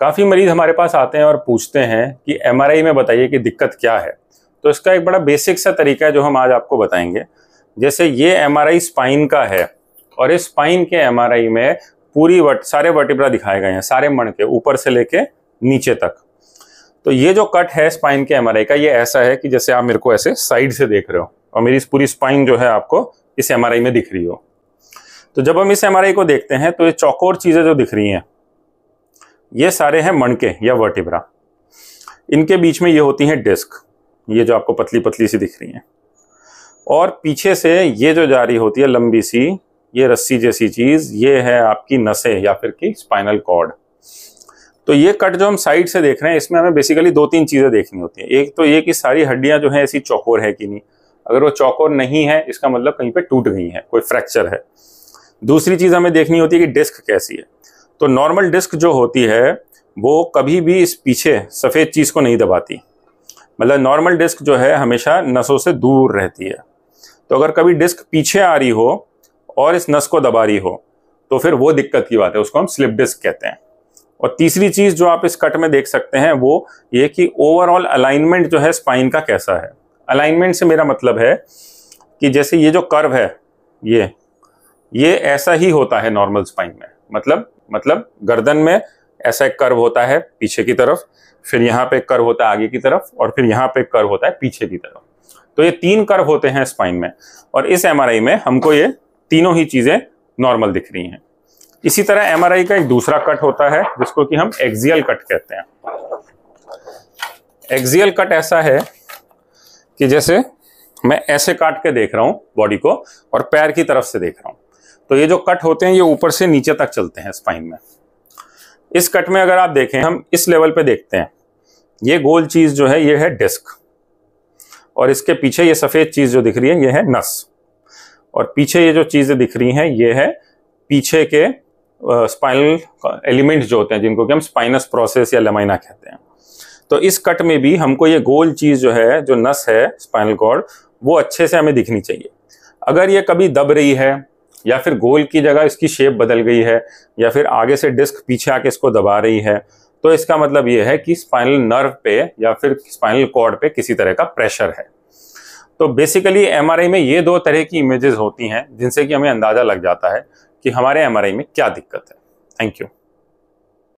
काफ़ी मरीज हमारे पास आते हैं और पूछते हैं कि एम में बताइए कि दिक्कत क्या है तो इसका एक बड़ा बेसिक सा तरीका है जो हम आज आपको बताएंगे जैसे ये एम स्पाइन का है और इस स्पाइन के एम में पूरी वट सारे वर्टिब्रा दिखाए गए हैं सारे मण के ऊपर से लेके नीचे तक तो ये जो कट है स्पाइन के एम का ये ऐसा है कि जैसे आप मेरे को ऐसे साइड से देख रहे हो और मेरी पूरी स्पाइन जो है आपको इस एम में दिख रही हो तो जब हम इस एम को देखते हैं तो ये चौकोर चीज़ें जो दिख रही हैं ये सारे हैं मणके या वर्टिब्रा इनके बीच में ये होती हैं डिस्क ये जो आपको पतली पतली सी दिख रही हैं और पीछे से ये जो जारी होती है लंबी सी ये रस्सी जैसी चीज़ ये है आपकी नसें या फिर की स्पाइनल कॉर्ड तो ये कट जो हम साइड से देख रहे हैं इसमें हमें बेसिकली दो तीन चीज़ें देखनी होती हैं एक तो ये कि सारी हड्डियां जो हैं ऐसी चौकोर है कि नहीं अगर वो चौकोर नहीं है इसका मतलब कहीं पे टूट गई है कोई फ्रैक्चर है दूसरी चीज़ हमें देखनी होती है कि डिस्क कैसी है तो नॉर्मल डिस्क जो होती है वो कभी भी इस पीछे सफ़ेद चीज़ को नहीं दबाती मतलब नॉर्मल डिस्क जो है हमेशा नसों से दूर रहती है तो अगर कभी डिस्क पीछे आ रही हो और इस नस को दबा रही हो तो फिर वो दिक्कत की बात है उसको हम स्लिप डिस्क कहते हैं और तीसरी चीज़ जो आप इस कट में देख सकते हैं वो ये कि ओवरऑल अलाइनमेंट जो है स्पाइन का कैसा है अलाइनमेंट से मेरा मतलब है कि जैसे ये जो कर्व है ये ये ऐसा ही होता है नॉर्मल स्पाइन में मतलब मतलब गर्दन में ऐसा एक कर्व होता है पीछे की तरफ फिर यहाँ पे कर्व होता है आगे की तरफ और फिर यहाँ पे कर्व होता है पीछे की तरफ तो ये तीन कर्व होते हैं स्पाइन में और इस एम में हमको ये तीनों ही चीज़ें नॉर्मल दिख रही हैं इसी तरह एम का एक दूसरा कट होता है जिसको कि हम एक्जियल कट कहते हैं एक्जियल कट ऐसा है कि जैसे मैं ऐसे काट के देख रहा हूं बॉडी को और पैर की तरफ से देख रहा हूं तो ये जो कट होते हैं ये ऊपर से नीचे तक चलते हैं स्पाइन में इस कट में अगर आप देखें हम इस लेवल पे देखते हैं ये गोल चीज़ जो है ये है डिस्क और इसके पीछे ये सफ़ेद चीज़ जो दिख रही है ये है नस और पीछे ये जो चीज़ें दिख रही हैं ये है पीछे के स्पाइनल एलिमेंट जो होते हैं जिनको कि हम स्पाइनस प्रोसेस या लेमाइना कहते हैं तो इस कट में भी हमको ये गोल चीज़ जो है जो नस है स्पाइनल कॉर्ड वो अच्छे से हमें दिखनी चाहिए अगर ये कभी दब रही है या फिर गोल की जगह इसकी शेप बदल गई है या फिर आगे से डिस्क पीछे आके इसको दबा रही है तो इसका मतलब यह है कि स्पाइनल नर्व पे या फिर स्पाइनल कॉर्ड पे किसी तरह का प्रेशर है तो बेसिकली एम में ये दो तरह की इमेजेस होती हैं जिनसे कि हमें अंदाज़ा लग जाता है कि हमारे एम में क्या दिक्कत है थैंक यू